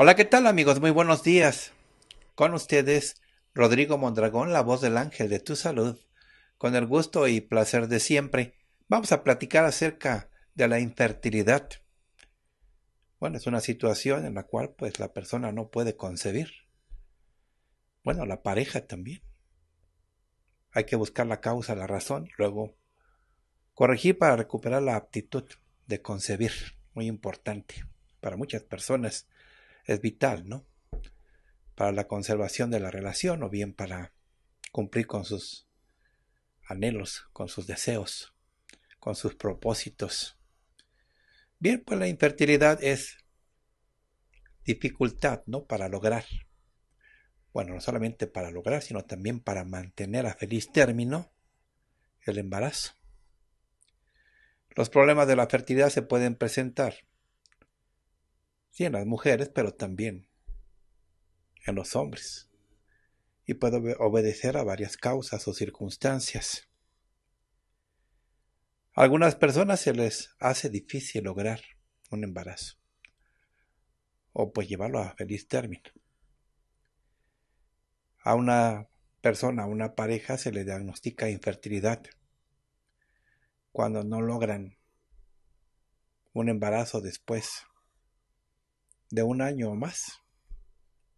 Hola, ¿qué tal amigos? Muy buenos días. Con ustedes, Rodrigo Mondragón, la voz del ángel de tu salud. Con el gusto y placer de siempre, vamos a platicar acerca de la infertilidad. Bueno, es una situación en la cual pues la persona no puede concebir. Bueno, la pareja también. Hay que buscar la causa, la razón, luego corregir para recuperar la aptitud de concebir, muy importante para muchas personas es vital, ¿no? Para la conservación de la relación o bien para cumplir con sus anhelos, con sus deseos, con sus propósitos. Bien, pues la infertilidad es dificultad, ¿no? Para lograr. Bueno, no solamente para lograr, sino también para mantener a feliz término el embarazo. Los problemas de la fertilidad se pueden presentar Sí, en las mujeres, pero también en los hombres. Y puede obedecer a varias causas o circunstancias. A algunas personas se les hace difícil lograr un embarazo o pues llevarlo a feliz término. A una persona, a una pareja se le diagnostica infertilidad cuando no logran un embarazo después de un año o más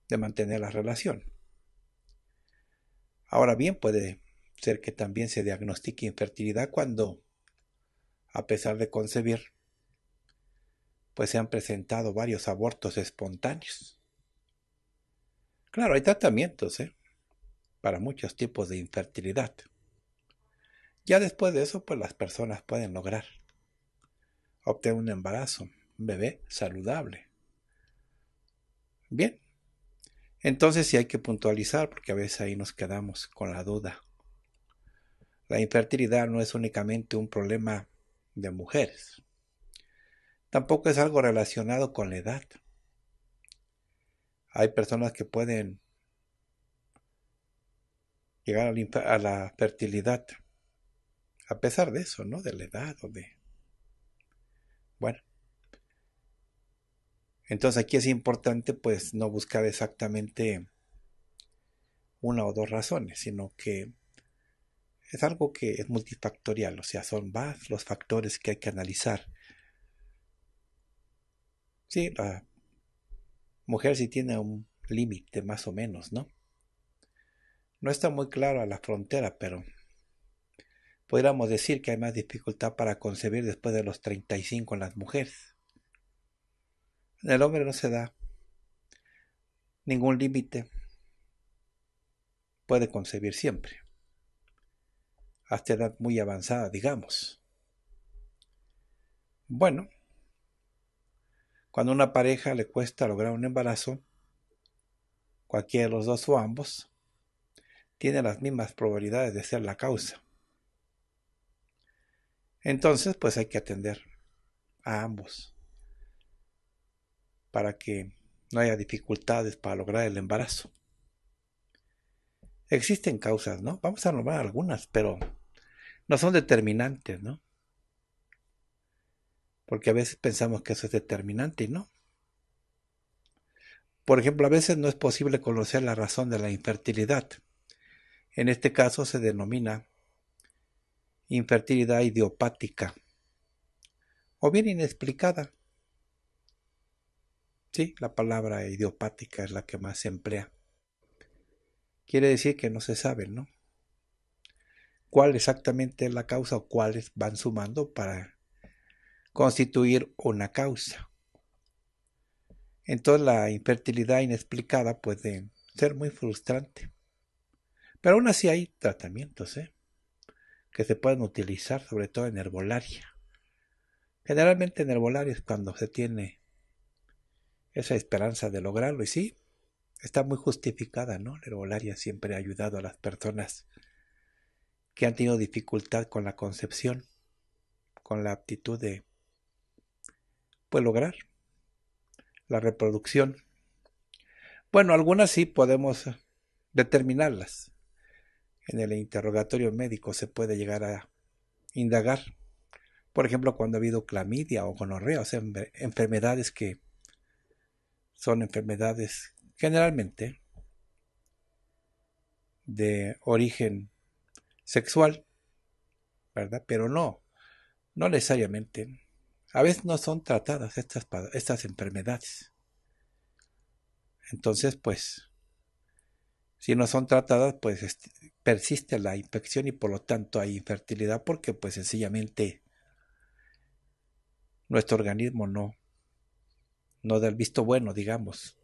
de mantener la relación. Ahora bien, puede ser que también se diagnostique infertilidad cuando, a pesar de concebir, pues se han presentado varios abortos espontáneos. Claro, hay tratamientos ¿eh? para muchos tipos de infertilidad. Ya después de eso, pues las personas pueden lograr obtener un embarazo, un bebé saludable. Bien. Entonces sí hay que puntualizar porque a veces ahí nos quedamos con la duda. La infertilidad no es únicamente un problema de mujeres. Tampoco es algo relacionado con la edad. Hay personas que pueden llegar a la fertilidad a pesar de eso, ¿no? De la edad o de... Bueno, entonces aquí es importante pues no buscar exactamente una o dos razones, sino que es algo que es multifactorial, o sea, son más los factores que hay que analizar. Sí, la mujer sí tiene un límite más o menos, ¿no? No está muy clara la frontera, pero podríamos decir que hay más dificultad para concebir después de los 35 en las mujeres el hombre no se da ningún límite. Puede concebir siempre, hasta edad muy avanzada, digamos. Bueno, cuando a una pareja le cuesta lograr un embarazo, cualquiera de los dos o ambos, tiene las mismas probabilidades de ser la causa. Entonces, pues hay que atender a ambos para que no haya dificultades para lograr el embarazo. Existen causas, ¿no? Vamos a nombrar algunas, pero no son determinantes, ¿no? Porque a veces pensamos que eso es determinante y no. Por ejemplo, a veces no es posible conocer la razón de la infertilidad. En este caso se denomina infertilidad idiopática o bien inexplicada Sí, la palabra idiopática es la que más se emplea. Quiere decir que no se sabe, ¿no? ¿Cuál exactamente es la causa o cuáles van sumando para constituir una causa? Entonces la infertilidad inexplicada puede ser muy frustrante. Pero aún así hay tratamientos ¿eh? que se pueden utilizar, sobre todo en herbolaria. Generalmente en herbolaria es cuando se tiene esa esperanza de lograrlo. Y sí, está muy justificada, ¿no? La herbolaria siempre ha ayudado a las personas que han tenido dificultad con la concepción, con la aptitud de, pues, lograr la reproducción. Bueno, algunas sí podemos determinarlas. En el interrogatorio médico se puede llegar a indagar. Por ejemplo, cuando ha habido clamidia o gonorrea, o sea, enfermedades que son enfermedades generalmente de origen sexual, ¿verdad? Pero no, no necesariamente. A veces no son tratadas estas, estas enfermedades. Entonces, pues, si no son tratadas, pues este, persiste la infección y por lo tanto hay infertilidad porque pues sencillamente nuestro organismo no, no del visto bueno, digamos.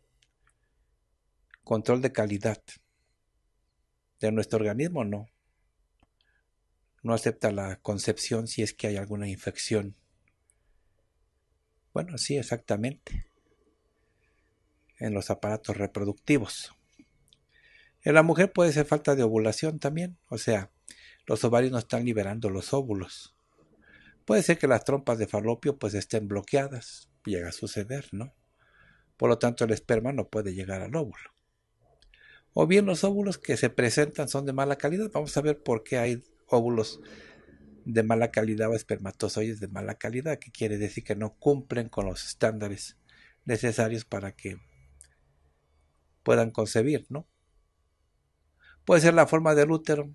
Control de calidad. De nuestro organismo no. No acepta la concepción si es que hay alguna infección. Bueno, sí, exactamente. En los aparatos reproductivos. En la mujer puede ser falta de ovulación también, o sea, los ovarios no están liberando los óvulos. Puede ser que las trompas de falopio pues estén bloqueadas, llega a suceder, ¿no? Por lo tanto, el esperma no puede llegar al óvulo. O bien los óvulos que se presentan son de mala calidad. Vamos a ver por qué hay óvulos de mala calidad o espermatozoides de mala calidad, que quiere decir que no cumplen con los estándares necesarios para que puedan concebir, ¿no? Puede ser la forma del útero,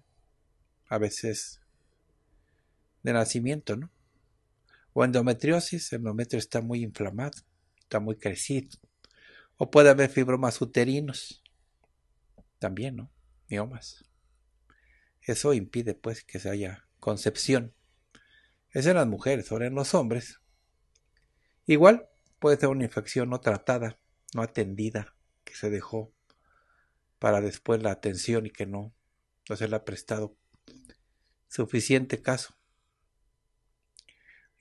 a veces de nacimiento, ¿no? o endometriosis, el endometrio está muy inflamado, está muy crecido. O puede haber fibromas uterinos, también, ¿no? Miomas. Eso impide, pues, que se haya concepción. Es en las mujeres, ahora en los hombres. Igual puede ser una infección no tratada, no atendida, que se dejó para después la atención y que no, no se le ha prestado suficiente caso.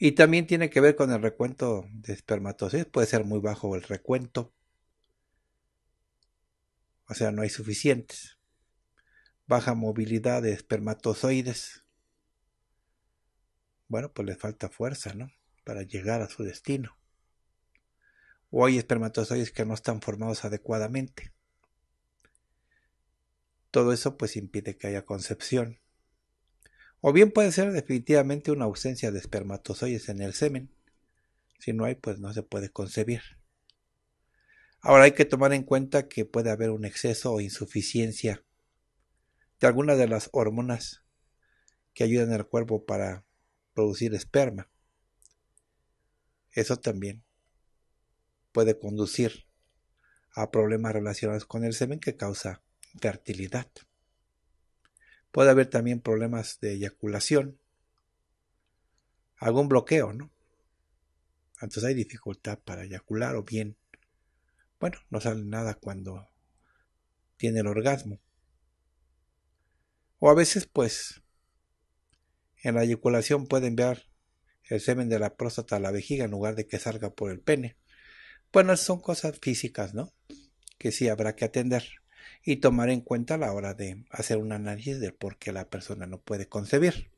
Y también tiene que ver con el recuento de espermatozoides. Puede ser muy bajo el recuento. O sea, no hay suficientes. Baja movilidad de espermatozoides. Bueno, pues les falta fuerza, ¿no? Para llegar a su destino. O hay espermatozoides que no están formados adecuadamente. Todo eso pues impide que haya concepción. O bien puede ser definitivamente una ausencia de espermatozoides en el semen. Si no hay, pues no se puede concebir. Ahora hay que tomar en cuenta que puede haber un exceso o insuficiencia de alguna de las hormonas que ayudan al cuerpo para producir esperma. Eso también puede conducir a problemas relacionados con el semen que causa fertilidad. Puede haber también problemas de eyaculación. Algún bloqueo, ¿no? Entonces hay dificultad para eyacular o bien, bueno, no sale nada cuando tiene el orgasmo. O a veces, pues, en la eyaculación puede enviar el semen de la próstata a la vejiga en lugar de que salga por el pene. Bueno, son cosas físicas, ¿no? Que sí habrá que atender y tomar en cuenta a la hora de hacer un análisis del por qué la persona no puede concebir.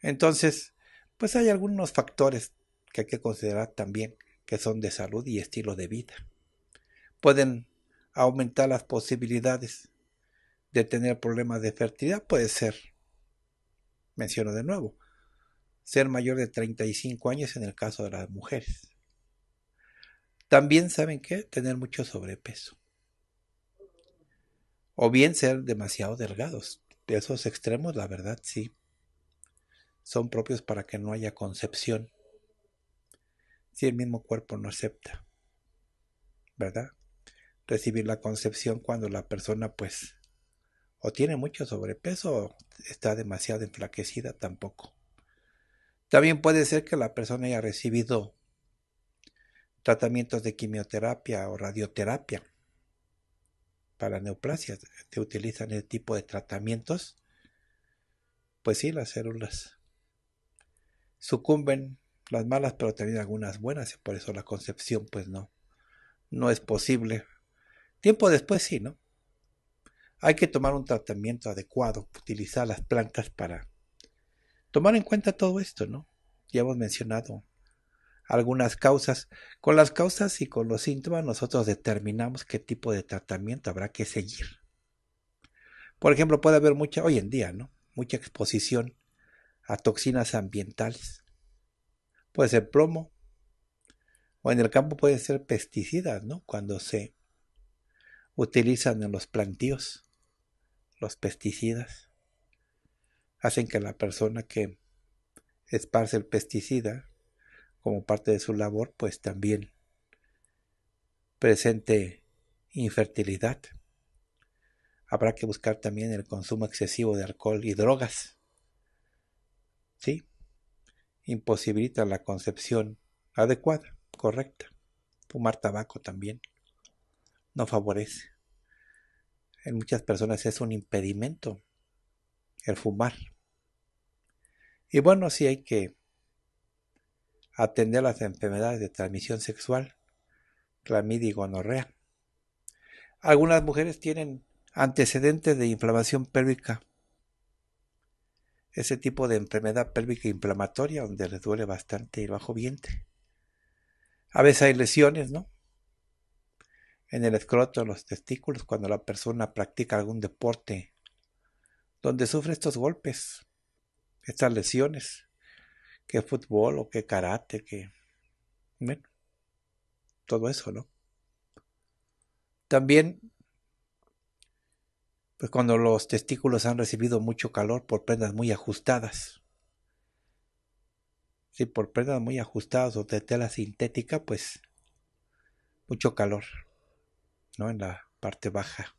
Entonces, pues hay algunos factores que hay que considerar también que son de salud y estilo de vida. Pueden aumentar las posibilidades de tener problemas de fertilidad, puede ser, menciono de nuevo, ser mayor de 35 años en el caso de las mujeres. También saben que tener mucho sobrepeso o bien ser demasiado delgados. De esos extremos, la verdad, sí, son propios para que no haya concepción. Si el mismo cuerpo no acepta, ¿verdad? Recibir la concepción cuando la persona, pues, o tiene mucho sobrepeso o está demasiado enflaquecida tampoco. También puede ser que la persona haya recibido tratamientos de quimioterapia o radioterapia para neoplasias se utilizan el tipo de tratamientos, pues sí, las células sucumben, las malas, pero también algunas buenas, y por eso la concepción, pues no, no es posible. Tiempo después sí, ¿no? Hay que tomar un tratamiento adecuado, utilizar las plantas para tomar en cuenta todo esto, ¿no? Ya hemos mencionado algunas causas. Con las causas y con los síntomas nosotros determinamos qué tipo de tratamiento habrá que seguir. Por ejemplo, puede haber mucha, hoy en día, ¿no? Mucha exposición a toxinas ambientales. Puede ser plomo. O en el campo puede ser pesticidas, ¿no? Cuando se utilizan en los plantíos los pesticidas. Hacen que la persona que esparce el pesticida como parte de su labor, pues también presente infertilidad. Habrá que buscar también el consumo excesivo de alcohol y drogas. ¿Sí? Imposibilita la concepción adecuada, correcta. Fumar tabaco también no favorece. En muchas personas es un impedimento el fumar. Y bueno, sí hay que atender las enfermedades de transmisión sexual, clamidia y gonorrea. Algunas mujeres tienen antecedentes de inflamación pélvica. Ese tipo de enfermedad pélvica inflamatoria donde les duele bastante el bajo vientre. A veces hay lesiones, ¿no? En el escroto, en los testículos, cuando la persona practica algún deporte donde sufre estos golpes, estas lesiones que fútbol o que karate, que... Bueno, todo eso, ¿no? También, pues cuando los testículos han recibido mucho calor por prendas muy ajustadas. Si por prendas muy ajustadas o de tela sintética, pues mucho calor, ¿no? En la parte baja.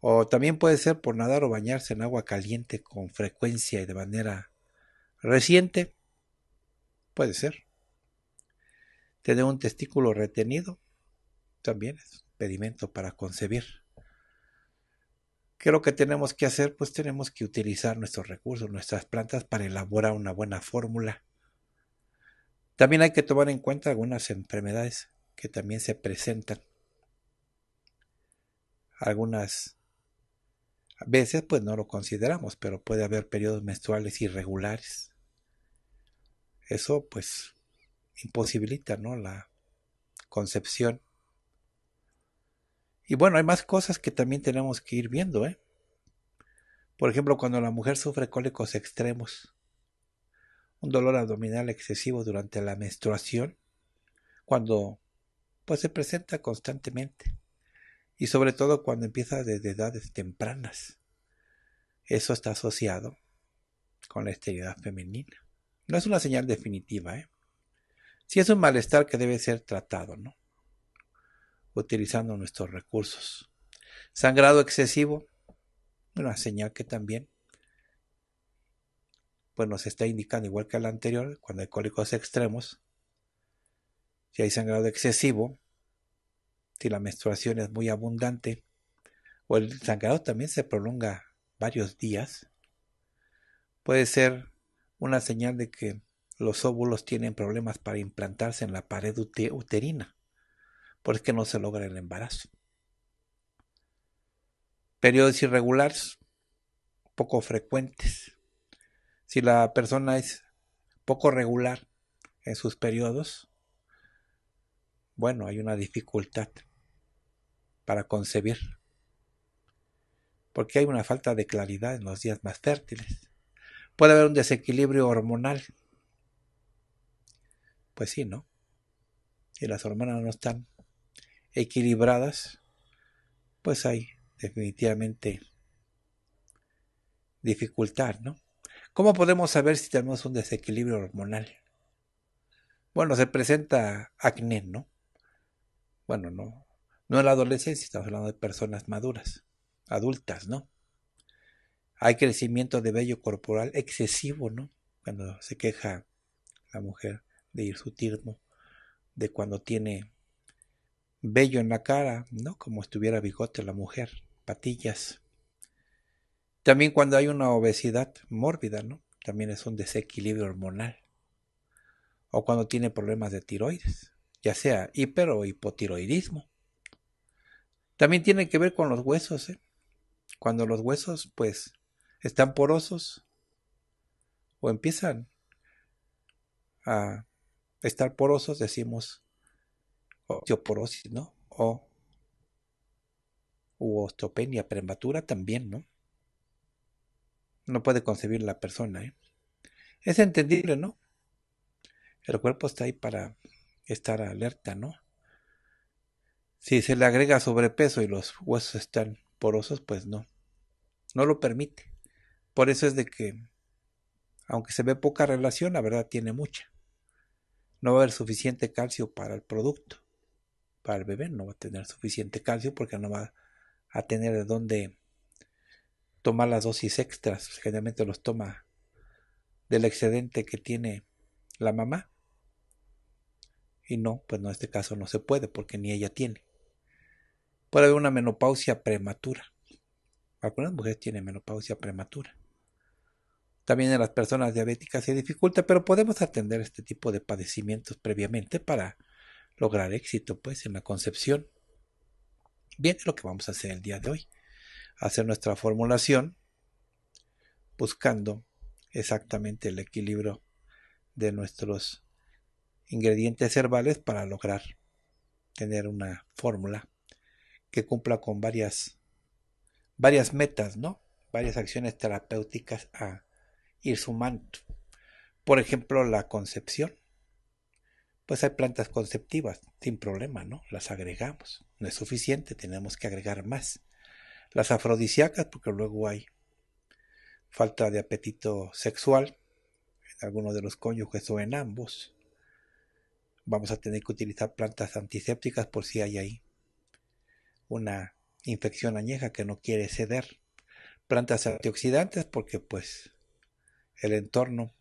O también puede ser por nadar o bañarse en agua caliente con frecuencia y de manera reciente, puede ser. Tener un testículo retenido también es pedimento para concebir. ¿Qué es lo que tenemos que hacer? Pues tenemos que utilizar nuestros recursos, nuestras plantas para elaborar una buena fórmula. También hay que tomar en cuenta algunas enfermedades que también se presentan. Algunas veces pues no lo consideramos, pero puede haber periodos menstruales irregulares, eso pues imposibilita, ¿no? La concepción. Y bueno, hay más cosas que también tenemos que ir viendo, ¿eh? Por ejemplo, cuando la mujer sufre cólicos extremos, un dolor abdominal excesivo durante la menstruación, cuando pues se presenta constantemente y sobre todo cuando empieza desde edades tempranas. Eso está asociado con la esterilidad femenina. No es una señal definitiva, ¿eh? Si es un malestar que debe ser tratado, ¿no? Utilizando nuestros recursos. Sangrado excesivo, una señal que también pues nos está indicando, igual que la anterior, cuando hay cólicos extremos, si hay sangrado excesivo, si la menstruación es muy abundante, o el sangrado también se prolonga varios días, puede ser una señal de que los óvulos tienen problemas para implantarse en la pared uterina, porque pues no se logra el embarazo. Periodos irregulares, poco frecuentes. Si la persona es poco regular en sus periodos, bueno, hay una dificultad para concebir, porque hay una falta de claridad en los días más fértiles puede haber un desequilibrio hormonal. Pues sí, ¿no? Si las hormonas no están equilibradas, pues hay definitivamente dificultad, ¿no? ¿Cómo podemos saber si tenemos un desequilibrio hormonal? Bueno, se presenta acné, ¿no? Bueno, no, no en la adolescencia, estamos hablando de personas maduras, adultas, ¿no? Hay crecimiento de vello corporal excesivo, ¿no? Cuando se queja la mujer de hirsutismo, de cuando tiene vello en la cara, ¿no? Como estuviera bigote la mujer, patillas. También cuando hay una obesidad mórbida, ¿no? También es un desequilibrio hormonal. O cuando tiene problemas de tiroides, ya sea hiper o hipotiroidismo. También tiene que ver con los huesos, ¿eh? Cuando los huesos, pues, están porosos o empiezan a estar porosos, decimos osteoporosis, ¿no? O osteopenia prematura también, ¿no? No puede concebir la persona, ¿eh? Es entendible, ¿no? El cuerpo está ahí para estar alerta, ¿no? Si se le agrega sobrepeso y los huesos están porosos, pues no. No lo permite. Por eso es de que, aunque se ve poca relación, la verdad tiene mucha. No va a haber suficiente calcio para el producto. Para el bebé no va a tener suficiente calcio porque no va a tener de dónde tomar las dosis extras. Generalmente los toma del excedente que tiene la mamá. Y no, pues en este caso no se puede porque ni ella tiene. Puede haber una menopausia prematura. Algunas mujeres tienen menopausia prematura. También en las personas diabéticas se dificulta, pero podemos atender este tipo de padecimientos previamente para lograr éxito pues en la concepción. Bien, es lo que vamos a hacer el día de hoy. Hacer nuestra formulación buscando exactamente el equilibrio de nuestros ingredientes herbales para lograr tener una fórmula que cumpla con varias varias metas, ¿no? Varias acciones terapéuticas a ir sumando. Por ejemplo, la concepción. Pues hay plantas conceptivas, sin problema, ¿no? Las agregamos. No es suficiente, tenemos que agregar más. Las afrodisíacas, porque luego hay falta de apetito sexual en algunos de los cónyuges o en ambos. Vamos a tener que utilizar plantas antisépticas por si hay ahí una infección añeja que no quiere ceder. Plantas antioxidantes porque pues el entorno,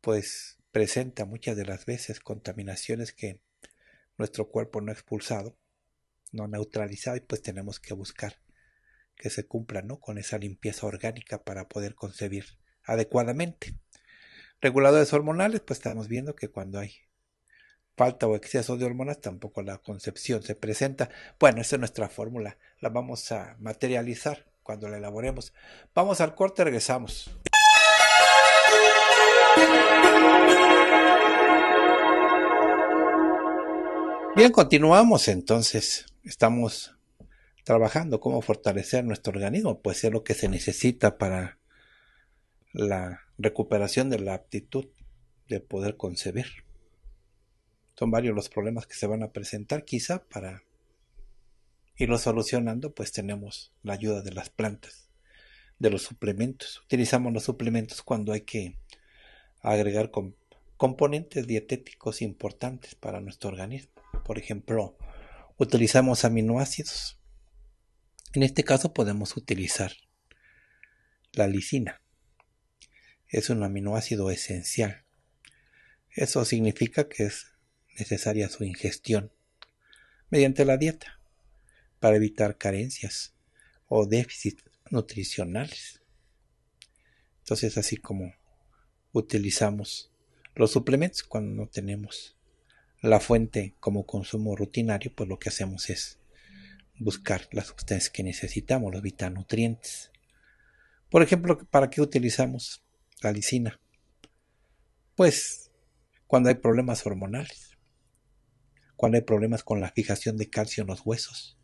pues, presenta muchas de las veces contaminaciones que nuestro cuerpo no ha expulsado, no ha neutralizado y pues tenemos que buscar que se cumpla ¿no? con esa limpieza orgánica para poder concebir adecuadamente. Reguladores hormonales, pues estamos viendo que cuando hay falta o exceso de hormonas, tampoco la concepción se presenta. Bueno, esa es nuestra fórmula, la vamos a materializar cuando la elaboremos. Vamos al corte, regresamos. Bien, continuamos entonces. Estamos trabajando cómo fortalecer nuestro organismo, pues es lo que se necesita para la recuperación de la aptitud de poder concebir. Son varios los problemas que se van a presentar, quizá para irlo solucionando, pues tenemos la ayuda de las plantas, de los suplementos. Utilizamos los suplementos cuando hay que agregar componentes dietéticos importantes para nuestro organismo. Por ejemplo, utilizamos aminoácidos. En este caso podemos utilizar la lisina. Es un aminoácido esencial. Eso significa que es necesaria su ingestión mediante la dieta para evitar carencias o déficits nutricionales. Entonces, así como utilizamos, los suplementos cuando no tenemos la fuente como consumo rutinario, pues lo que hacemos es buscar las sustancias que necesitamos, los vitanutrientes. Por ejemplo, ¿para qué utilizamos la lisina? Pues cuando hay problemas hormonales, cuando hay problemas con la fijación de calcio en los huesos,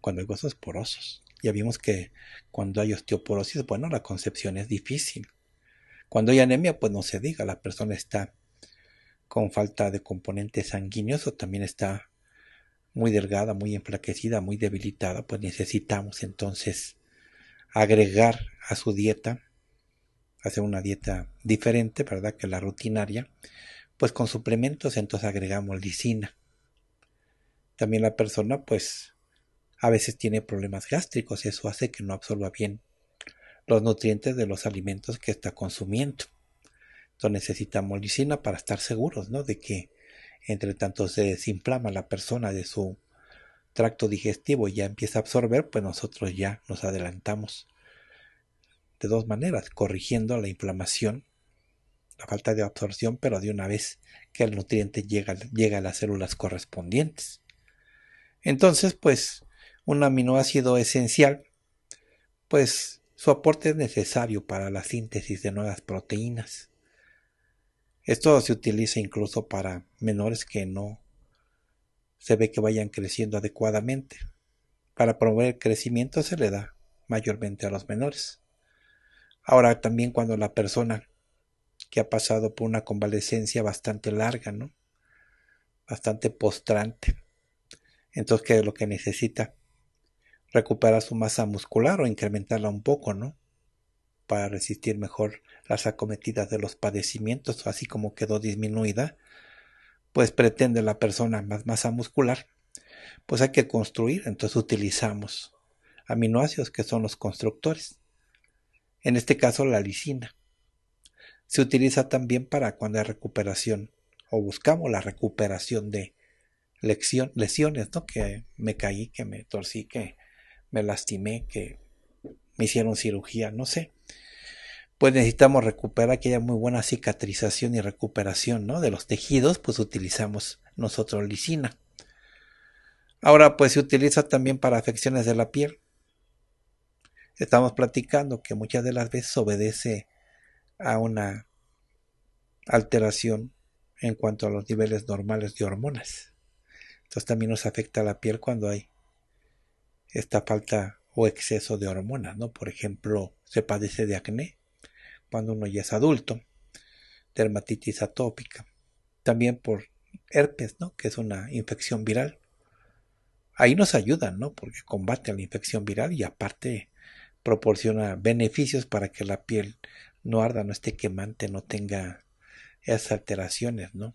cuando hay huesos porosos. Ya vimos que cuando hay osteoporosis, bueno, la concepción es difícil. Cuando hay anemia, pues no se diga, la persona está con falta de componentes sanguíneos o también está muy delgada, muy enflaquecida, muy debilitada, pues necesitamos entonces agregar a su dieta, hacer una dieta diferente, ¿verdad? Que la rutinaria, pues con suplementos entonces agregamos lisina. También la persona pues a veces tiene problemas gástricos, eso hace que no absorba bien los nutrientes de los alimentos que está consumiendo. Entonces necesitamos lisina para estar seguros, ¿no? De que entre tanto se desinflama la persona de su tracto digestivo y ya empieza a absorber, pues nosotros ya nos adelantamos. De dos maneras, corrigiendo la inflamación, la falta de absorción, pero de una vez que el nutriente llega, llega a las células correspondientes. Entonces, pues, un aminoácido esencial, pues su aporte es necesario para la síntesis de nuevas proteínas. Esto se utiliza incluso para menores que no se ve que vayan creciendo adecuadamente. Para promover el crecimiento se le da mayormente a los menores. Ahora también cuando la persona que ha pasado por una convalecencia bastante larga, ¿no? Bastante postrante. Entonces, ¿qué es lo que necesita? recuperar su masa muscular o incrementarla un poco, ¿no? Para resistir mejor las acometidas de los padecimientos, así como quedó disminuida, pues pretende la persona más masa muscular, pues hay que construir, entonces utilizamos aminoácidos que son los constructores. En este caso la lisina. Se utiliza también para cuando hay recuperación o buscamos la recuperación de lesiones, ¿no? Que me caí, que me torcí, que me lastimé, que me hicieron cirugía, no sé. Pues necesitamos recuperar aquella muy buena cicatrización y recuperación ¿no? de los tejidos, pues utilizamos nosotros lisina. Ahora pues se utiliza también para afecciones de la piel. Estamos platicando que muchas de las veces obedece a una alteración en cuanto a los niveles normales de hormonas. Entonces también nos afecta la piel cuando hay esta falta o exceso de hormonas, ¿no? Por ejemplo, se padece de acné cuando uno ya es adulto, dermatitis atópica, también por herpes, ¿no? Que es una infección viral. Ahí nos ayudan, ¿no? Porque combate la infección viral y aparte proporciona beneficios para que la piel no arda, no esté quemante, no tenga esas alteraciones, ¿no?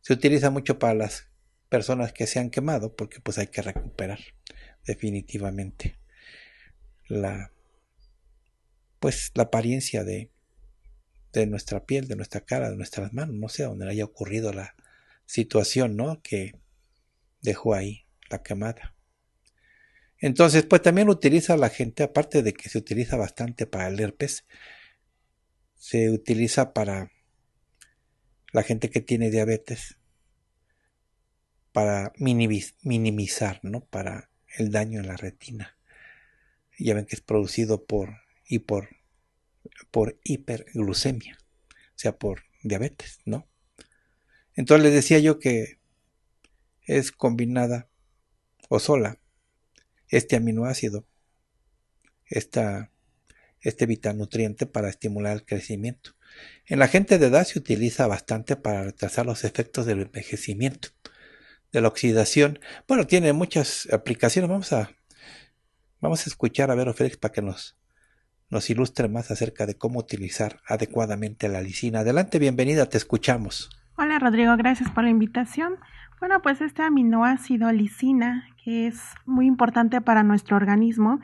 Se utiliza mucho para las personas que se han quemado, porque pues hay que recuperar definitivamente la pues la apariencia de, nuestra piel, de nuestra cara, de nuestras manos, no sé, donde haya ocurrido la situación, ¿no? Que dejó ahí la quemada. Entonces, pues también utiliza la gente, aparte de que se utiliza bastante para el herpes, se utiliza para la gente que tiene diabetes, para minimizar ¿no? para el daño en la retina. Ya ven que es producido por, y por, por hiperglucemia, o sea, por diabetes, ¿no? Entonces les decía yo que es combinada o sola este aminoácido, esta, este vitanutriente para estimular el crecimiento. En la gente de edad se utiliza bastante para retrasar los efectos del envejecimiento de la oxidación. Bueno, tiene muchas aplicaciones. Vamos a, vamos a escuchar a Vero Félix para que nos, nos ilustre más acerca de cómo utilizar adecuadamente la lisina. Adelante, bienvenida, te escuchamos. Hola Rodrigo, gracias por la invitación. Bueno, pues este aminoácido lisina, que es muy importante para nuestro organismo,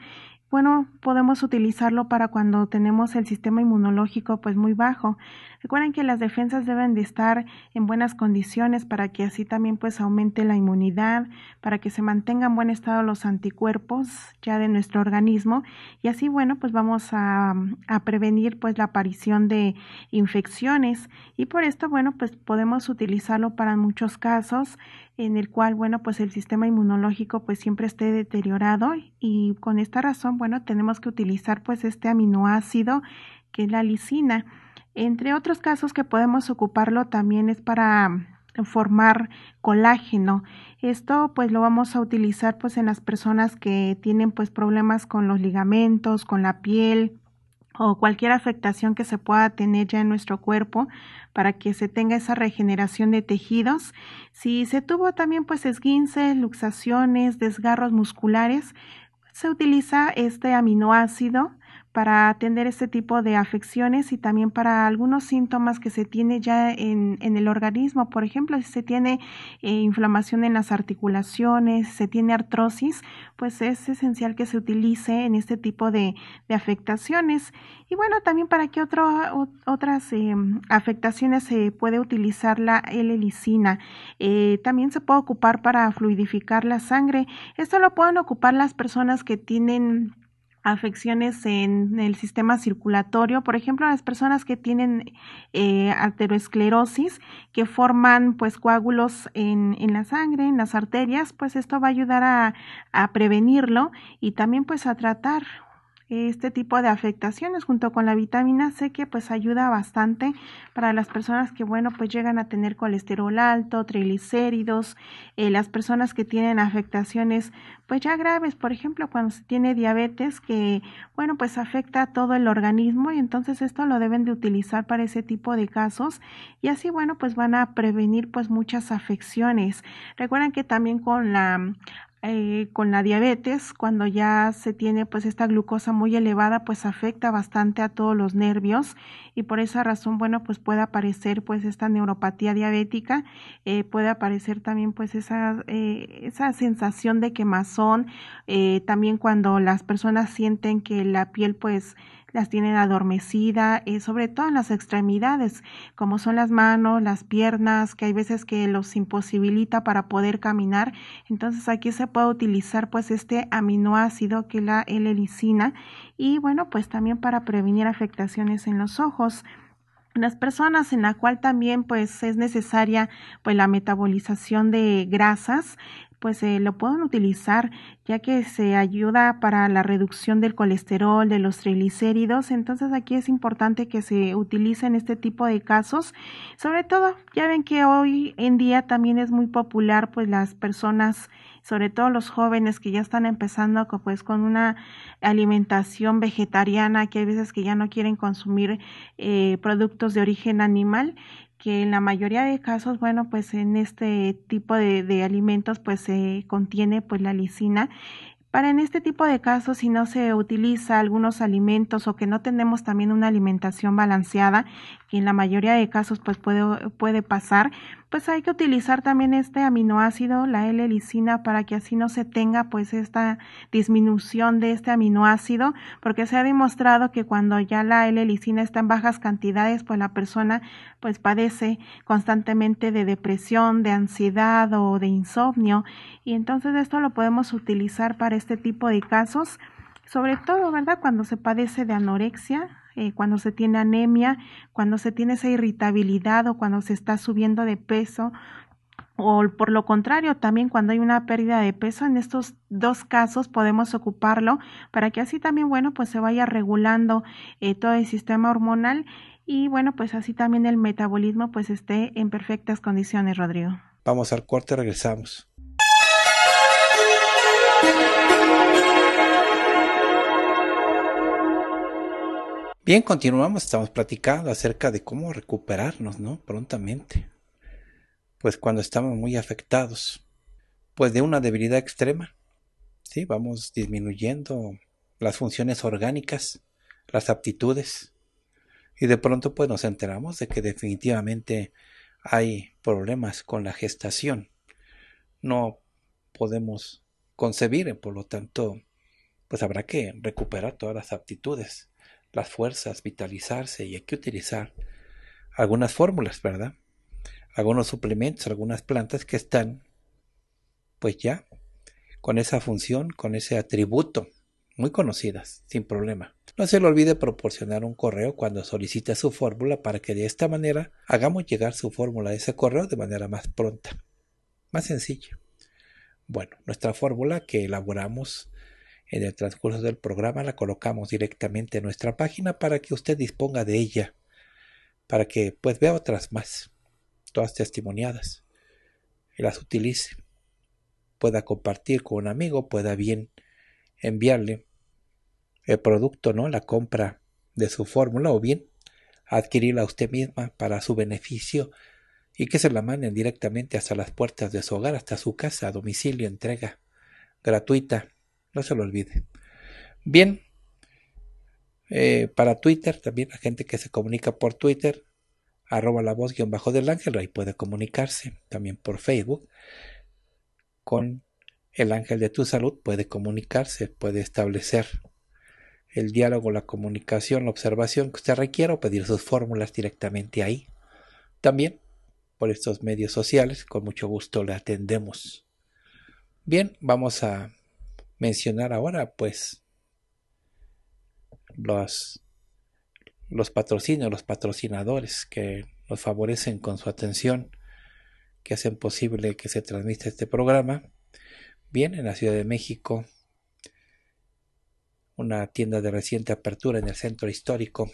bueno, podemos utilizarlo para cuando tenemos el sistema inmunológico pues muy bajo. Recuerden que las defensas deben de estar en buenas condiciones para que así también pues aumente la inmunidad, para que se mantengan en buen estado los anticuerpos ya de nuestro organismo y así bueno pues vamos a, a prevenir pues la aparición de infecciones y por esto bueno pues podemos utilizarlo para muchos casos en el cual, bueno, pues el sistema inmunológico pues siempre esté deteriorado y con esta razón, bueno, tenemos que utilizar pues este aminoácido que es la lisina. Entre otros casos que podemos ocuparlo también es para mm, formar colágeno. Esto pues lo vamos a utilizar pues en las personas que tienen pues problemas con los ligamentos, con la piel o cualquier afectación que se pueda tener ya en nuestro cuerpo para que se tenga esa regeneración de tejidos. Si se tuvo también pues esguinces, luxaciones, desgarros musculares, se utiliza este aminoácido para atender este tipo de afecciones y también para algunos síntomas que se tiene ya en, el organismo. Por ejemplo, si se tiene eh, inflamación en las articulaciones, se tiene artrosis, pues es esencial que se utilice en este tipo de, afectaciones. Y bueno, también para que otras eh, afectaciones se puede utilizar la L-licina. Eh, también se puede ocupar para fluidificar la sangre. Esto lo pueden ocupar las personas que tienen afecciones en el sistema circulatorio, por ejemplo, las personas que tienen eh, arteriosclerosis, que forman pues coágulos en, en, la sangre, en las arterias, pues esto va a ayudar a, a prevenirlo y también pues a tratar este tipo de afectaciones junto con la vitamina C que pues ayuda bastante para las personas que bueno pues llegan a tener colesterol alto, triglicéridos, eh, las personas que tienen afectaciones pues ya graves, por ejemplo cuando se tiene diabetes que bueno pues afecta a todo el organismo y entonces esto lo deben de utilizar para ese tipo de casos y así bueno pues van a prevenir pues muchas afecciones. Recuerden que también con la eh, con la diabetes, cuando ya se tiene pues esta glucosa muy elevada, pues afecta bastante a todos los nervios y por esa razón, bueno, pues puede aparecer pues esta neuropatía diabética, eh, puede aparecer también pues esa, eh, esa sensación de quemazón, también cuando las personas sienten que la piel pues las tienen adormecida, eh, sobre todo en las extremidades, como son las manos, las piernas, que hay veces que los imposibilita para poder caminar. Entonces aquí se puede utilizar pues este aminoácido que es la L-licina y bueno, pues también para prevenir afectaciones en los ojos las personas en la cual también pues es necesaria pues la metabolización de grasas pues eh, lo pueden utilizar ya que se ayuda para la reducción del colesterol, de los triglicéridos. Entonces aquí es importante que se utilice en este tipo de casos. Sobre todo, ya ven que hoy en día también es muy popular pues las personas sobre todo los jóvenes que ya están empezando pues con una alimentación vegetariana que hay veces que ya no quieren consumir eh, productos de origen animal que en la mayoría de casos, bueno, pues en este tipo de, alimentos pues se contiene pues la lisina. Para en este tipo de casos, si no se utiliza algunos alimentos o que no tenemos también una alimentación balanceada, que en la mayoría de casos pues puede, puede pasar, pues hay que utilizar también este aminoácido, la L-licina, para que así no se tenga pues esta disminución de este aminoácido, porque se ha demostrado que cuando ya la L-licina está en bajas cantidades, pues la persona pues padece constantemente de depresión, de ansiedad o de insomnio, y entonces esto lo podemos utilizar para este tipo de casos, sobre todo, ¿verdad? Cuando se padece de anorexia, eh, cuando se tiene anemia, cuando se tiene esa irritabilidad o cuando se está subiendo de peso, o por lo contrario, también cuando hay una pérdida de peso, en estos dos casos podemos ocuparlo para que así también, bueno, pues se vaya regulando eh, todo el sistema hormonal y bueno, pues así también el metabolismo pues esté en perfectas condiciones, Rodrigo. Vamos al corte, regresamos. Bien, continuamos, estamos platicando acerca de cómo recuperarnos, ¿no? Prontamente. Pues cuando estamos muy afectados, pues de una debilidad extrema, ¿sí? Vamos disminuyendo las funciones orgánicas, las aptitudes, y de pronto pues nos enteramos de que definitivamente hay problemas con la gestación. No podemos concebir, por lo tanto, pues habrá que recuperar todas las aptitudes las fuerzas, vitalizarse y hay que utilizar algunas fórmulas, ¿verdad? Algunos suplementos, algunas plantas que están, pues ya, con esa función, con ese atributo, muy conocidas, sin problema. No se le olvide proporcionar un correo cuando solicite su fórmula para que de esta manera hagamos llegar su fórmula a ese correo de manera más pronta, más sencilla. Bueno, nuestra fórmula que elaboramos en el transcurso del programa la colocamos directamente en nuestra página para que usted disponga de ella, para que pues vea otras más, todas testimoniadas, y las utilice, pueda compartir con un amigo, pueda bien enviarle el producto, ¿no? La compra de su fórmula o bien adquirirla usted misma para su beneficio y que se la manden directamente hasta las puertas de su hogar, hasta su casa, a domicilio, entrega gratuita no se lo olvide. Bien. Eh, para Twitter, también la gente que se comunica por Twitter, arroba la voz guión bajo del ángel, ahí puede comunicarse. También por Facebook, con el ángel de tu salud puede comunicarse, puede establecer el diálogo, la comunicación, la observación que usted requiera o pedir sus fórmulas directamente ahí. También por estos medios sociales, con mucho gusto le atendemos. Bien, vamos a mencionar ahora, pues los, los patrocinios, los patrocinadores que nos favorecen con su atención, que hacen posible que se transmita este programa. Bien, en la Ciudad de México, una tienda de reciente apertura en el centro histórico,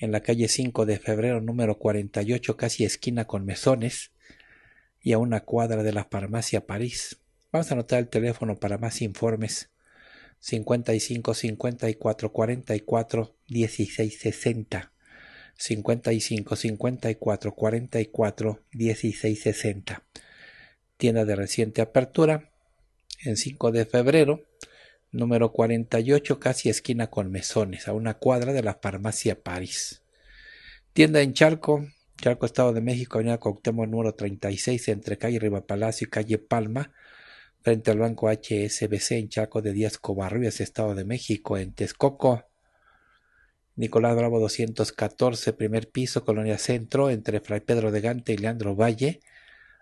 en la calle 5 de febrero número 48, casi esquina con mesones, y a una cuadra de la farmacia París. Vamos a anotar el teléfono para más informes. 55 54 44 16 60. 55 54 44 16 60. Tienda de reciente apertura en 5 de febrero, número 48, casi esquina con mesones, a una cuadra de la farmacia París. Tienda en Charco, Charco Estado de México, avenida Coctemo número 36, entre calle Riva Palacio y calle Palma, frente al Banco HSBC en Chaco de Díaz Covarrubias, Estado de México, en Texcoco. Nicolás Bravo 214, primer piso, Colonia Centro, entre Fray Pedro de Gante y Leandro Valle,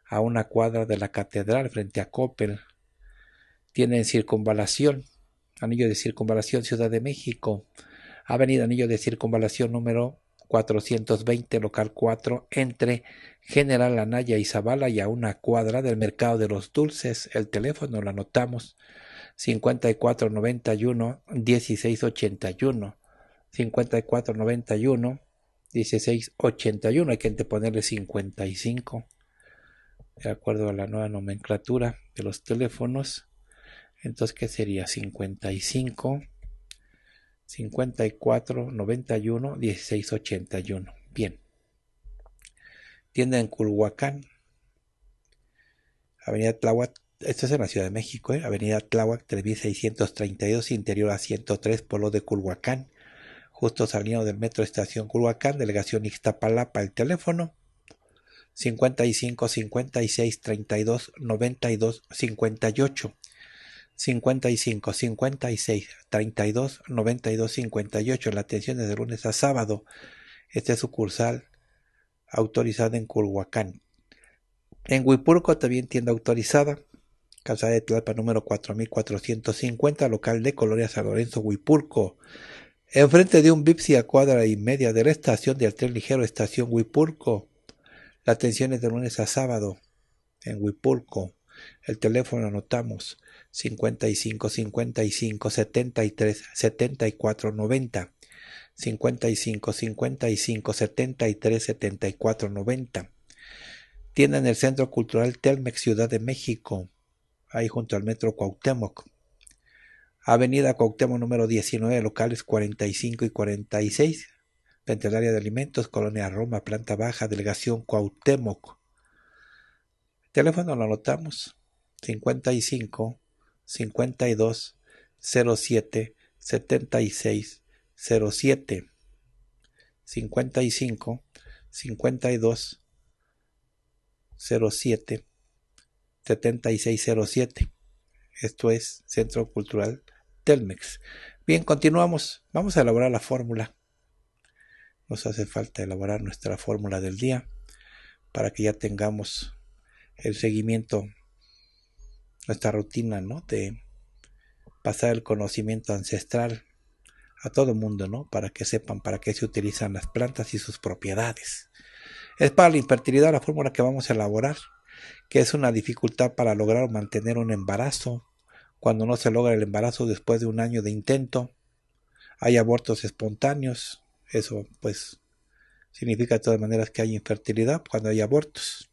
a una cuadra de la Catedral, frente a Coppel. Tienen circunvalación, anillo de circunvalación Ciudad de México, Avenida Anillo de Circunvalación número 420 local 4 entre General Anaya y Zavala y a una cuadra del mercado de los dulces. El teléfono lo anotamos 5491 1681 5491 1681 hay que ponerle 55 de acuerdo a la nueva nomenclatura de los teléfonos entonces qué sería 55 54 91 16 81. Bien. Tienda en Culhuacán, Avenida Tláhuac, esto es en la Ciudad de México, ¿eh? Avenida Tláhuac 3632, interior a 103, Polo de Culhuacán, justo saliendo del metro Estación Culhuacán, delegación Ixtapalapa, el teléfono 55 56 32 92 58. 55 56 32 92 58. La atención es de lunes a sábado. Este sucursal autorizada en Culhuacán. En Huipulco también tienda autorizada. Calzada de Tlalpa número 4450, local de Colonia San Lorenzo, Huipulco Enfrente de un Bipsi a cuadra y media de la estación del tren Ligero, estación Huipulco La atención es de lunes a sábado en Huipulco El teléfono anotamos 55 55 73 74 90 55 55 73 74 90 tienda en el Centro Cultural Telmex Ciudad de México ahí junto al Metro Cuauhtémoc Avenida Cuauhtémoc número 19 locales 45 y 46 frente al área de alimentos Colonia Roma planta baja delegación Cuauhtémoc teléfono lo anotamos 55 52 07 76 07 55 52 07 76, 07. Esto es Centro Cultural Telmex. Bien, continuamos. Vamos a elaborar la fórmula. Nos hace falta elaborar nuestra fórmula del día para que ya tengamos el seguimiento nuestra rutina, ¿no? De pasar el conocimiento ancestral a todo el mundo, ¿no? Para que sepan para qué se utilizan las plantas y sus propiedades. Es para la infertilidad la fórmula que vamos a elaborar, que es una dificultad para lograr mantener un embarazo. Cuando no se logra el embarazo después de un año de intento, hay abortos espontáneos. Eso, pues, significa de todas maneras que hay infertilidad cuando hay abortos.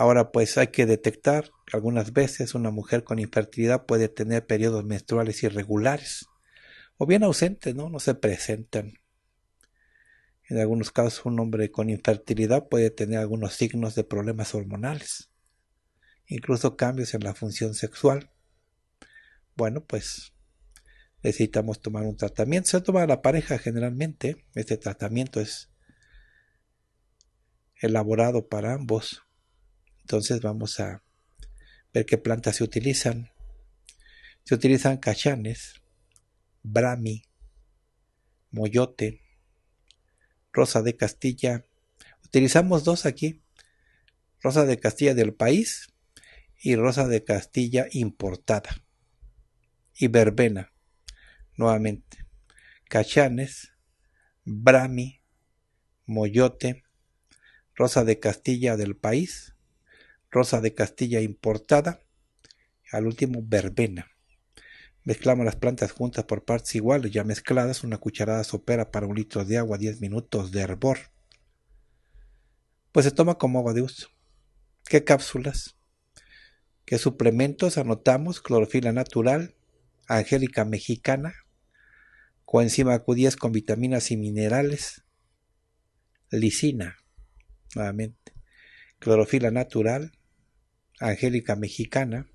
Ahora pues hay que detectar, algunas veces una mujer con infertilidad puede tener periodos menstruales irregulares o bien ausentes, ¿no? No se presentan. En algunos casos un hombre con infertilidad puede tener algunos signos de problemas hormonales, incluso cambios en la función sexual. Bueno, pues necesitamos tomar un tratamiento. Se toma la pareja generalmente. Este tratamiento es elaborado para ambos entonces vamos a ver qué plantas se utilizan. Se utilizan cachanes, brami, moyote, rosa de Castilla. Utilizamos dos aquí, rosa de Castilla del país y rosa de Castilla importada. Y verbena, nuevamente. Cachanes, brami, moyote, rosa de Castilla del país rosa de Castilla importada, al último verbena. Mezclamos las plantas juntas por partes iguales, ya mezcladas, una cucharada sopera para un litro de agua, 10 minutos de hervor. Pues se toma como agua de uso. ¿Qué cápsulas? ¿Qué suplementos anotamos? Clorofila natural, angélica mexicana, coenzima Q10 con vitaminas y minerales, lisina, nuevamente, clorofila natural, Angélica Mexicana,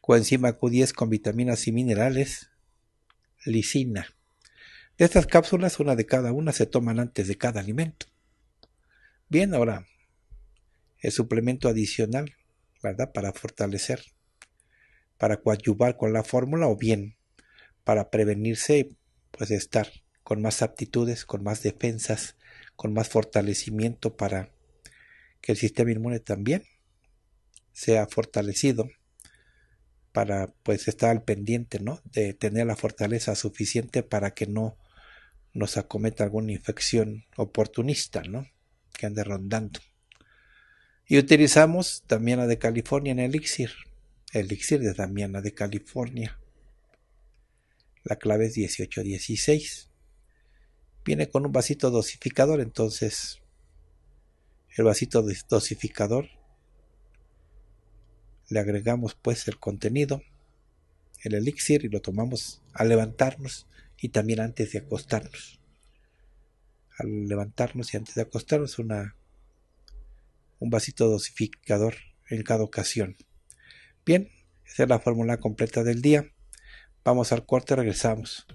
coenzima Q10 con vitaminas y minerales, lisina. De estas cápsulas, una de cada una se toman antes de cada alimento. Bien, ahora, el suplemento adicional, ¿verdad? Para fortalecer, para coadyuvar con la fórmula o bien para prevenirse pues estar con más aptitudes, con más defensas, con más fortalecimiento para que el sistema inmune también sea fortalecido para pues estar al pendiente, ¿no? De tener la fortaleza suficiente para que no nos acometa alguna infección oportunista, ¿no? Que ande rondando. Y utilizamos Damiana de California en elixir. Elixir de Damiana de California. La clave es 1816. Viene con un vasito dosificador, entonces el vasito dosificador le agregamos pues el contenido, el elixir, y lo tomamos al levantarnos y también antes de acostarnos. Al levantarnos y antes de acostarnos una, un vasito dosificador en cada ocasión. Bien, esa es la fórmula completa del día. Vamos al corte, regresamos.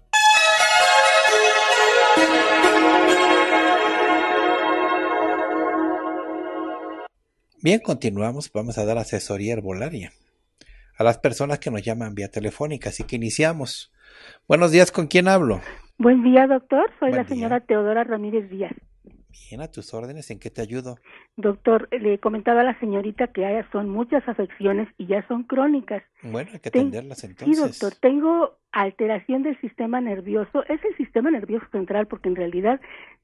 Bien, continuamos. Vamos a dar asesoría herbolaria a las personas que nos llaman vía telefónica. Así que iniciamos. Buenos días, ¿con quién hablo? Buen día, doctor. Soy la señora Teodora Ramírez Díaz. Bien, a tus órdenes, ¿en qué te ayudo? Doctor, le comentaba a la señorita que hay, son muchas afecciones y ya son crónicas. Bueno, hay que atenderlas entonces. Sí, doctor, tengo alteración del sistema nervioso. Es el sistema nervioso central porque en realidad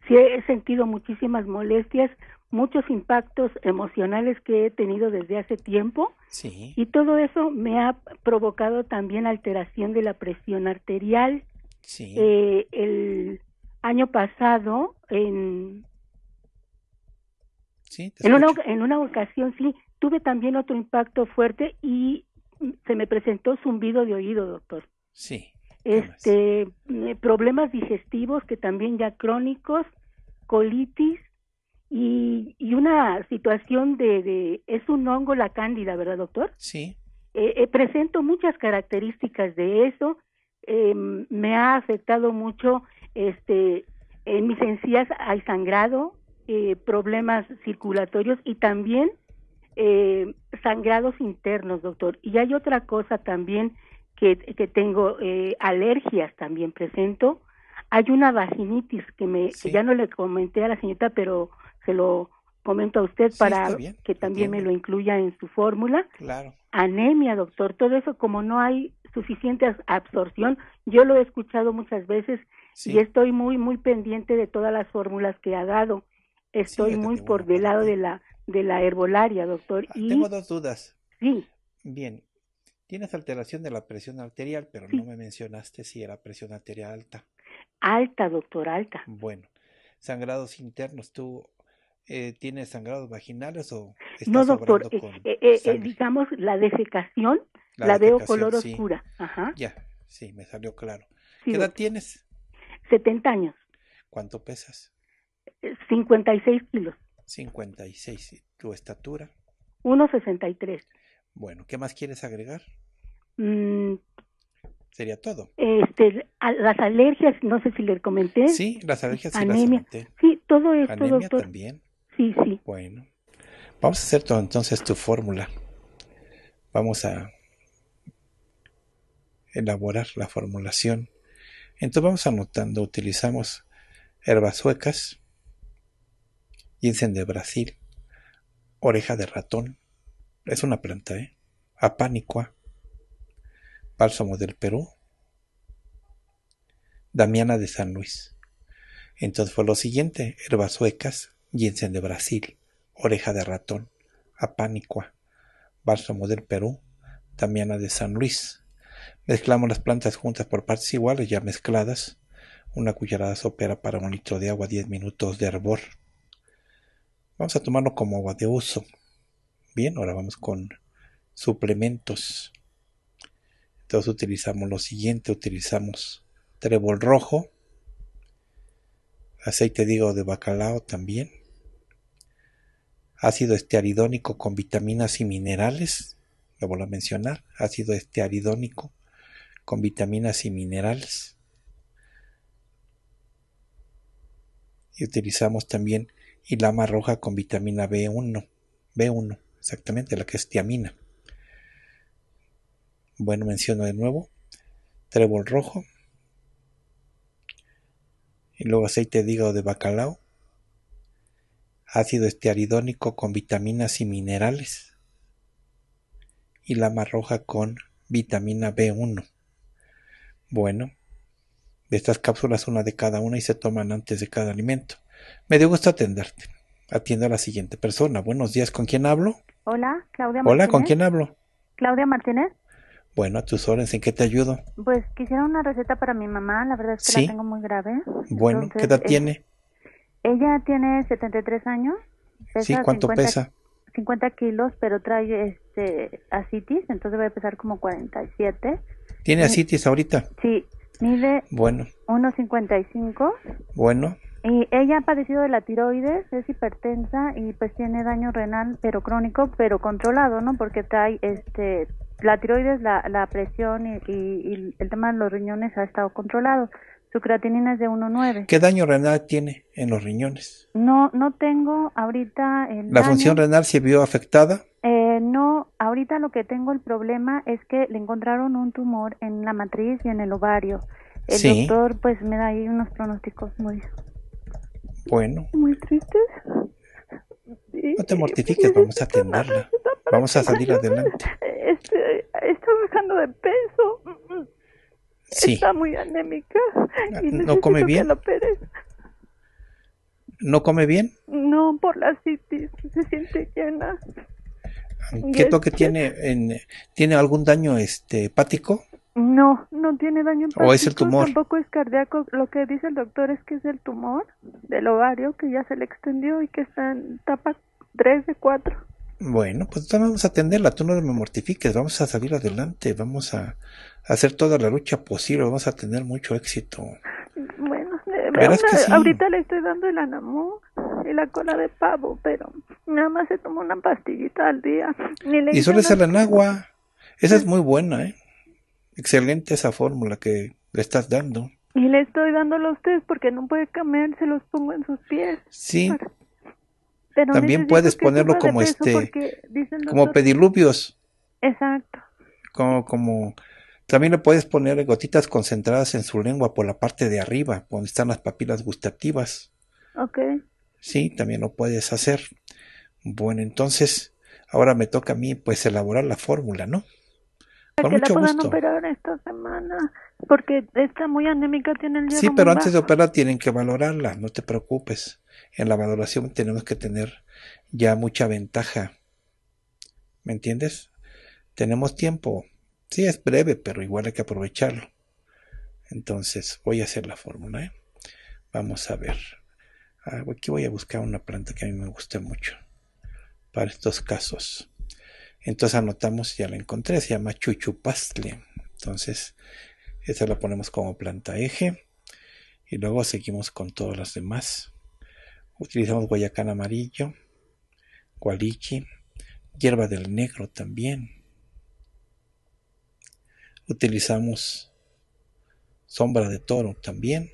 sí he sentido muchísimas molestias, muchos impactos emocionales que he tenido desde hace tiempo sí. y todo eso me ha provocado también alteración de la presión arterial. Sí. Eh, el año pasado, en, en, una, en una ocasión, sí, tuve también otro impacto fuerte y se me presentó zumbido de oído, doctor. Sí. Este, mm, problemas digestivos que también ya crónicos, colitis, y, una situación de, es un hongo la cándida, ¿verdad, doctor? Sí. Eh, eh presento muchas características de eso. Em, me ha afectado mucho, este, en mis encías hay sangrado, eh, problemas circulatorios y también eh, sangrados internos, doctor. Y hay otra cosa también que, que tengo, alergias también presento. Hay una vaginitis que me, que ya no le comenté a la señorita, pero se lo comento a usted para que también me lo incluya en su fórmula. Claro. Anemia, doctor, todo eso como no hay suficiente absorción, yo lo he escuchado muchas veces y estoy muy muy pendiente de todas las fórmulas que ha dado. Estoy muy por del lado de la de la herbolaria, doctor. Ah, y... Tengo dos dudas. Sí. Bien. Tienes alteración de la presión arterial, pero no me mencionaste si era presión arterial alta. Alta, doctor, alta. Bueno, sangrados internos. ¿Tú eh, tiene sangrados vaginales o está no doctor eh, eh, digamos la defecación la, veo color oscura ajá ya sí me salió claro qué edad tienes 70 años cuánto pesas 56 kilos 56 tu estatura 1.63 bueno qué más quieres agregar mm. Sería todo. Este, las alergias, no sé si le comenté. Sí, las alergias sí anemia. Las Sí, todo esto, anemia también. Bueno, vamos a hacer entonces tu fórmula. Vamos a elaborar la formulación. Entonces vamos anotando, utilizamos herbas suecas, ginseng de Brasil, oreja de ratón, es una planta, ¿eh? Apánicua, bálsamo del Perú, Damiana de San Luis. Entonces fue lo siguiente, herbas suecas, ginseng de Brasil, oreja de ratón, apánicoa, bálsamo del Perú, damiana de San Luis. Mezclamos las plantas juntas por partes iguales ya mezcladas, una cucharada sopera para un litro de agua, 10 minutos de hervor. Vamos a tomarlo como agua de uso. Bien, ahora vamos con suplementos. Entonces utilizamos lo siguiente, utilizamos trébol rojo, aceite de hígado de bacalao también, ácido estearidónico con vitaminas y minerales, lo vuelvo a mencionar, ácido estearidónico con vitaminas y minerales. Y utilizamos también hilama roja con vitamina B1, B1, exactamente, la que es tiamina. Bueno, menciono de nuevo, trébol rojo, y luego aceite de hígado de bacalao, ácido estearidónico con vitaminas y minerales y lama roja con vitamina B1. Bueno, de estas cápsulas una de cada una y se toman antes de cada alimento. Me dio gusto atenderte. Atiendo a la siguiente persona. Buenos días, ¿con quién hablo? Hola, Claudia Martínez. Hola, ¿con quién hablo? Claudia Martínez. Bueno, a tus órdenes, ¿en qué te ayudo? Pues quisiera una receta para mi mamá, la verdad es que la tengo muy grave. Bueno, ¿qué edad eh, tiene? Ella tiene 73 años. ¿cuánto pesa? 50 kilos, pero trae este asitis, entonces va a pesar como 47. ¿Tiene asitis ahorita? Sí, mide bueno. 1,55. Bueno. Y ella ha padecido de la tiroides, es hipertensa y pues tiene daño renal, pero crónico, pero controlado, ¿no? Porque trae este la tiroides, la, la presión y, y el tema de los riñones ha estado controlado. Su creatinina es de 1,9. ¿Qué daño renal tiene en los riñones? No, no tengo ahorita ¿La función renal se vio afectada? Eh, no, ahorita lo que tengo el problema es que le encontraron un tumor en la matriz y en el ovario. El doctor pues me da ahí unos pronósticos muy... Bueno. Muy tristes. No te mortifiques, vamos a atenderla. Vamos a salir adelante. Estoy, estoy bajando de peso. Sí. Está muy anémica. Y ¿No come bien? ¿No come bien? No, por la citis. Se siente llena. ¿Qué toque tiene? En, ¿Tiene algún daño este, hepático? No, no tiene daño hepático. ¿O es el tumor? Tampoco es cardíaco. Lo que dice el doctor es que es el tumor del ovario que ya se le extendió y que está en etapa 3 de 4. Bueno, pues vamos a atenderla. Tú no me mortifiques. Vamos a salir adelante. Vamos a, hacer toda la lucha posible, vamos a tener mucho éxito. Bueno, eh, ahorita le estoy dando el anamú y la cola de pavo, pero nada más se toma una pastillita al día. y suele ser en agua. Esa es muy buena, ¿eh? Excelente esa fórmula que le estás dando. Y le estoy dándolo a ustedes porque no puede comer, se los pongo en sus pies. Sí. También puedes ponerlo como este, como pedilubios. Exacto. Como, como también le puedes poner gotitas concentradas en su lengua por la parte de arriba, donde están las papilas gustativas. Ok. Sí, también lo puedes hacer. Bueno, entonces, ahora me toca a mí pues elaborar la fórmula, ¿no? Con mucho la operar esta semana, porque está muy anémica, tiene el Sí, pero antes de operar tienen que valorarla, no te preocupes. En la valoración tenemos que tener ya mucha ventaja. ¿Me entiendes? Tenemos tiempo. Sí, es breve, pero igual hay que aprovecharlo. Entonces voy a hacer la fórmula. ¿eh? Vamos a ver. Ah, aquí voy a buscar una planta que a mí me guste mucho para estos casos. Entonces anotamos, ya la encontré, se llama chuchupastle. Entonces, esa la ponemos como planta eje y luego seguimos con todas las demás. Utilizamos guayacán amarillo, gualichi, hierba del negro también, Utilizamos sombra de toro también.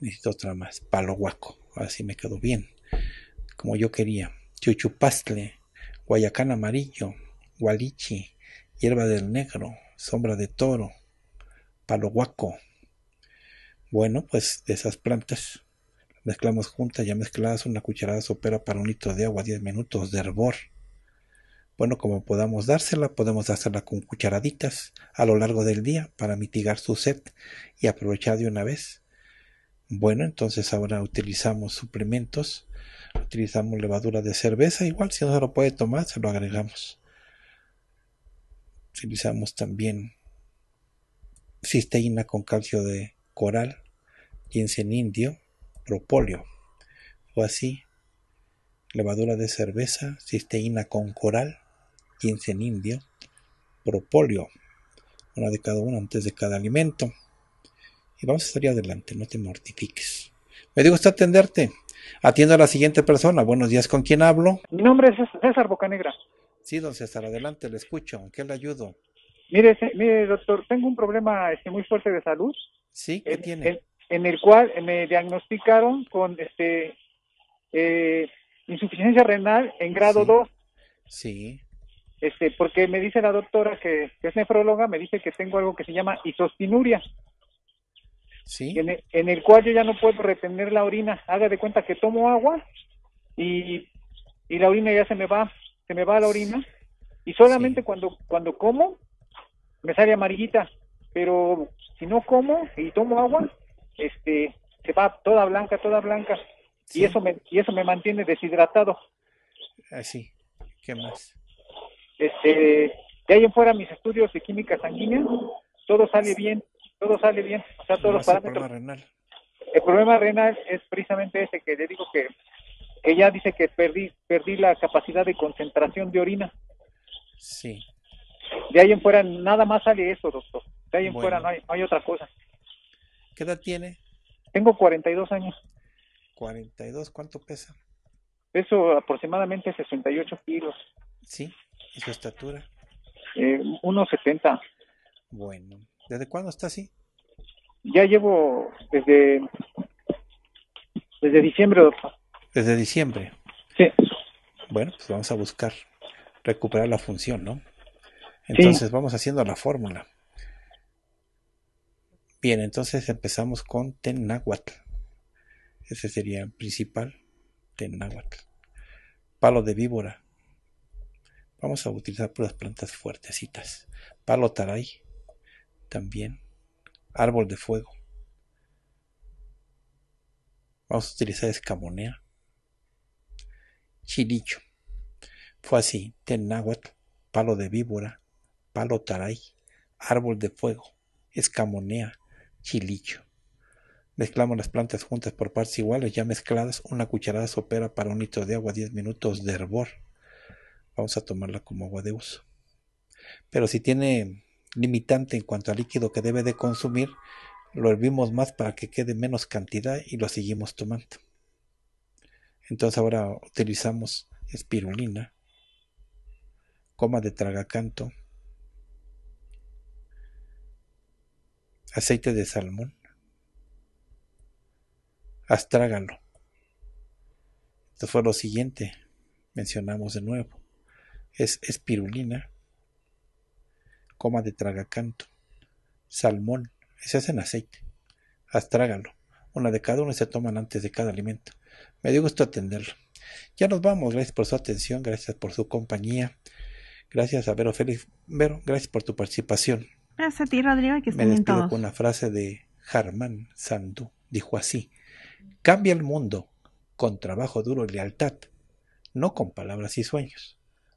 Necesito otra más. Palo guaco. Así me quedó bien. Como yo quería. Chuchupastle. Guayacán amarillo. Gualichi. Hierba del negro. Sombra de toro. Palo guaco. Bueno, pues de esas plantas mezclamos juntas, ya mezcladas, una cucharada sopera para un litro de agua, 10 minutos de hervor. Bueno, como podamos dársela, podemos dársela con cucharaditas a lo largo del día para mitigar su sed y aprovechar de una vez. Bueno, entonces ahora utilizamos suplementos, utilizamos levadura de cerveza, igual si no se lo puede tomar, se lo agregamos. Utilizamos también cisteína con calcio de coral, en indio, propóleo. O así, levadura de cerveza, cisteína con coral, 15 en India, propóleo, una de cada uno antes de cada alimento. Y vamos a estar adelante, no te mortifiques. Me digo, atenderte. Atiendo a la siguiente persona. Buenos días, ¿con quién hablo? Mi nombre es César Bocanegra. Sí, don César, adelante, le escucho. ¿En qué le ayudo? Mire, mire doctor, tengo un problema este, muy fuerte de salud. Sí, ¿qué tiene? En, el cual me diagnosticaron con este eh, insuficiencia renal en grado 2. Sí este, porque me dice la doctora que, es nefróloga, me dice que tengo algo que se llama isostinuria. Sí. E, en el, cual yo ya no puedo retener la orina. Haga de cuenta que tomo agua y, la orina ya se me va, se me va la orina. Y solamente cuando, cuando como, me sale amarillita. Pero si no como y tomo agua, este, se va toda blanca, toda blanca. Y, eso me, y eso me mantiene deshidratado. Así, ah, ¿qué más? Este, de ahí en fuera mis estudios de química sanguínea, todo sale bien, todo sale bien, o sea, todos los El problema renal. El problema renal es precisamente ese que le digo que ella dice que perdí perdí la capacidad de concentración de orina. Sí. De ahí en fuera nada más sale eso, doctor. De ahí en fuera no hay, no hay otra cosa. ¿Qué edad tiene? Tengo 42 años. 42, ¿cuánto pesa? Peso aproximadamente 68 kilos. Sí, y su estatura? 1.70 eh, Bueno, ¿desde cuándo está así? Ya llevo desde desde diciembre, Desde diciembre. Sí. Bueno, pues vamos a buscar recuperar la función, ¿no? Entonces vamos haciendo la fórmula. Bien, entonces empezamos con Tenahuatl. Ese sería el principal Tenahuatl. Palo de víbora, Vamos a utilizar puras plantas fuertecitas. Palo taray. También. Árbol de fuego. Vamos a utilizar escamonea. chilicho, Fue así. Tenáhuatl. Palo de víbora. Palo taray. Árbol de fuego. Escamonea. Chilicho. Mezclamos las plantas juntas por partes iguales, ya mezcladas, una cucharada sopera para un litro de agua, 10 minutos de hervor vamos a tomarla como agua de uso. Pero si tiene limitante en cuanto al líquido que debe de consumir, lo hervimos más para que quede menos cantidad y lo seguimos tomando. Entonces ahora utilizamos espirulina, coma de tragacanto, aceite de salmón, astrágalo. Esto fue lo siguiente, mencionamos de nuevo es espirulina, coma de tragacanto, salmón, se hace en aceite, astrágalo, una de cada uno se toman antes de cada alimento. Me dio gusto atenderlo. Ya nos vamos, gracias por su atención, gracias por su compañía, gracias a Vero Félix, Vero, gracias por tu participación. Gracias a ti, Rodrigo, que Me despido con una frase de Harman Sandú, dijo así, cambia el mundo con trabajo duro y lealtad, no con palabras y sueños.